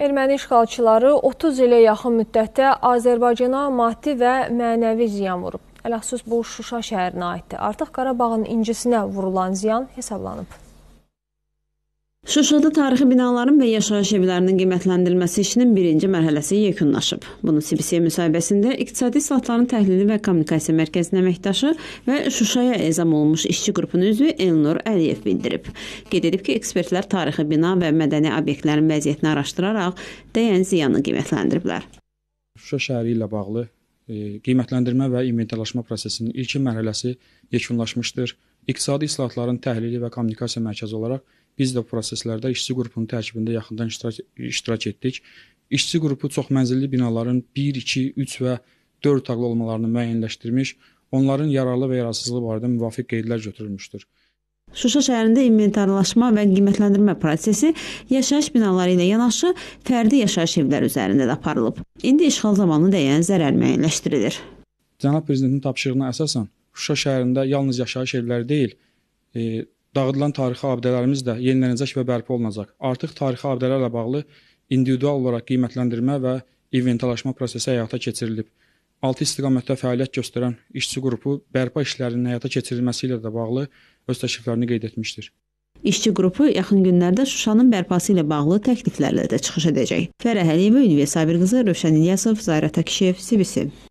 Erməni işğalçıları 30 ilə yaxın müddətdə Azərbaycana maddi və mənəvi ziyan vurub. Ələxsus bu Şuşa şəhərinə aiddir. Artıq Qarabağın incisinə vurulan ziyan hesablanıb. Şuşada tarixi binaların və yaşayış evlərinin qiymətləndirilməsi işinin birinci mərhələsi yekunlaşıb. Bunu CBC müsahibəsində İqtisadi İslahatların Təhlili və Kommunikasiya Mərkəzinin əməkdaşı və Şuşaya ezam olunmuş işçi qrupunun üzvü Elnur Əliyev bildirib. Qeyd edib ki, ekspertlər tarixi bina və mədəni obyektlərin vəziyyətini araşdıraraq dəyən ziyanı qiymətləndiriblər. Şuşa şəhəri ilə bağlı e, qiymətləndirmə və inventarlaşma prosesinin ilkin mərhələsi yekunlaşmışdır. İqtisadi islahatların təhlili və kommunikasiya mərkəzi olaraq biz də bu proseslərdə işçi qrupunun tərkibində yaxından iştirak, iştirak etdik. İşçi qrupu çoxmənzilli binaların 1, 2, 3 və 4 otaqlı olmalarını müəyyənləşdirmiş, onların yararlı və yararsızlığı barədə müvafiq qeydlər götürülmüşdür. Şuşa şəhərində inventarlaşma və qiymətləndirmə prosesi yaşayış binaları ilə yanaşı fərdi yaşayış evləri üzərində də aparılıb. İndi işğal zamanı dəyən zərər müəyyənləşdirilir. Cənab prezidentin tapşırığına əsasən Şuşa şəhərində yalnız yaşayış evləri deyil, e, dağıdılan tarixi abidələrimiz də yenilənəcək və bərpa olunacaq. Artıq tarixi abidələrlə bağlı individual olaraq qiymətləndirmə və inventarlaşma prosesi həyata keçirilib. 6 istiqamətdə fəaliyyət göstərən işçi qrupu bərpa işlərinin həyata keçirilməsi ilə də bağlı öz təkliflərini qeyd etmişdir. İşçi qrupu yaxın günlərdə Şuşanın bərpası ilə bağlı təkliflərlə də çıxış edəcək. Fərəh Əliyeva, Ünviyyə Sabirqızı, Rövşən İlyasov, Zayrət Əkişev, CBC.